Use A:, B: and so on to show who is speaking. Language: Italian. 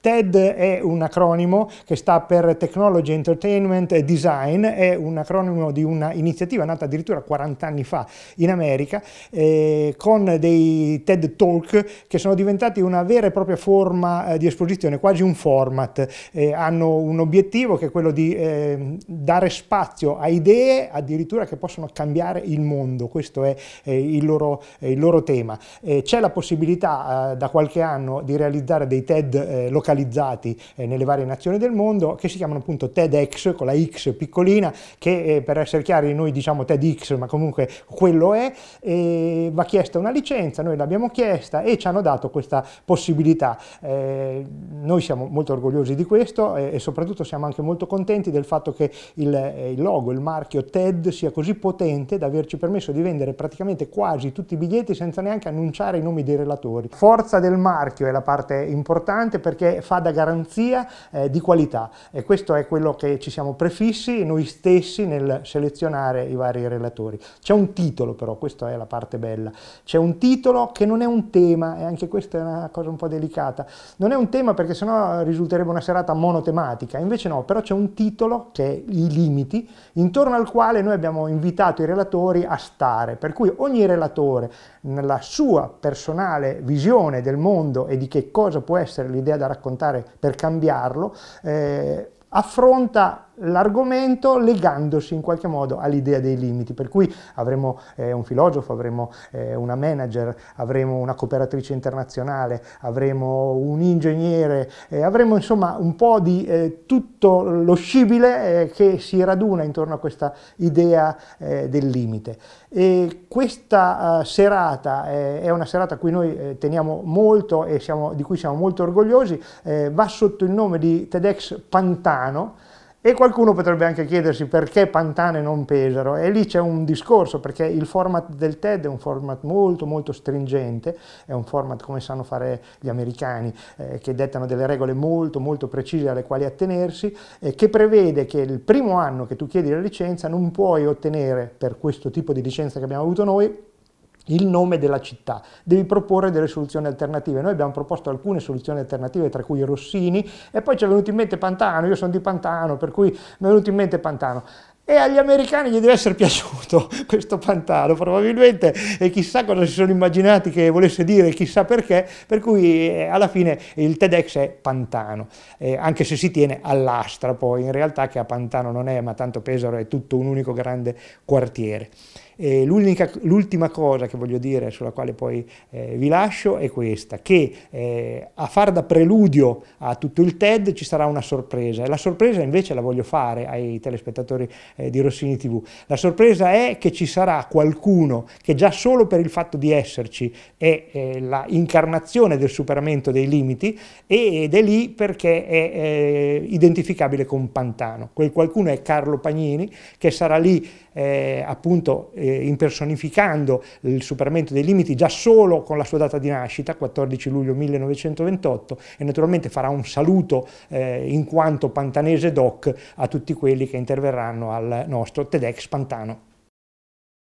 A: TED è un acronimo che sta per Technology, Entertainment e Design, è un acronimo di un'iniziativa nata addirittura 40 anni fa in America, eh, con dei TED Talk che sono diventati una vera e propria forma eh, di esposizione, quasi un format. Eh, hanno un obiettivo che è quello di ehm, dare spazio a idee addirittura che possono cambiare il mondo, questo è il loro, il, loro, tema. Eh, c'è la possibilità eh, da qualche anno di realizzare dei TED locali localizzati eh, nelle varie nazioni del mondo che si chiamano appunto TEDx con la X piccolina che eh, per essere chiari noi diciamo TEDx ma comunque quello è e va chiesta una licenza, noi l'abbiamo chiesta e ci hanno dato questa possibilità. Eh, noi siamo molto orgogliosi di questo e, e, soprattutto siamo anche molto contenti del fatto che il, eh, il, logo, il marchio TED sia così potente da averci permesso di vendere praticamente quasi tutti i biglietti senza neanche annunciare i nomi dei relatori. Forza del marchio è la parte importante perché fa da garanzia eh, di qualità e questo è quello che ci siamo prefissi noi stessi nel selezionare i vari relatori. C'è un titolo però, questa è la parte bella, c'è un titolo che non è un tema e anche questa è una cosa un po' delicata, non è un tema perché sennò risulterebbe una serata monotematica, invece no, però c'è un titolo che è i limiti intorno al quale noi abbiamo invitato i relatori a stare, per cui ogni relatore nella sua personale visione del mondo e di che cosa può essere l'idea da raccontare raccontare per cambiarlo, eh, affronta l'argomento legandosi in qualche modo all'idea dei limiti, per cui avremo eh, un filosofo, avremo eh, una manager, avremo una cooperatrice internazionale, avremo un ingegnere, eh, avremo insomma un po' di eh, tutto lo scibile eh, che si raduna intorno a questa idea eh, del limite. E questa serata è una serata a cui noi teniamo molto e siamo, di cui siamo molto orgogliosi, va sotto il nome di TEDx Pantano, e qualcuno potrebbe anche chiedersi perché Pantane non Pesaro, e lì c'è un discorso, perché il format del TED è un format molto molto stringente, è un format come sanno fare gli americani, eh, che dettano delle regole molto molto precise alle quali attenersi, eh, che prevede che il primo anno che tu chiedi la licenza non puoi ottenere, per questo tipo di licenza che abbiamo avuto noi, il nome della città, devi proporre delle soluzioni alternative. Noi abbiamo proposto alcune soluzioni alternative, tra cui Rossini, e poi ci è venuto in mente Pantano, io sono di Pantano, per cui mi è venuto in mente Pantano e agli americani gli deve essere piaciuto questo pantano probabilmente e chissà cosa si sono immaginati che volesse dire chissà perché per cui eh, alla fine il TEDx è pantano eh, anche se si tiene all'astra poi in realtà che a pantano non è ma tanto Pesaro è tutto un unico grande quartiere l'ultima cosa che voglio dire, sulla quale poi eh, vi lascio, è questa, che eh, a far da preludio a tutto il TED ci sarà una sorpresa, e la sorpresa invece la voglio fare ai telespettatori eh, di Rossini TV. La sorpresa è che ci sarà qualcuno che già solo per il fatto di esserci è eh, la incarnazione del superamento dei limiti ed è lì perché è eh, identificabile con Pantano. Quel qualcuno è Carlo Pagnini che sarà lì eh, appunto eh, impersonificando il superamento dei limiti già solo con la sua data di nascita, 14 luglio 1928, e naturalmente farà un saluto eh, in quanto pantanese doc a tutti quelli che interverranno al nostro TEDx Pantano.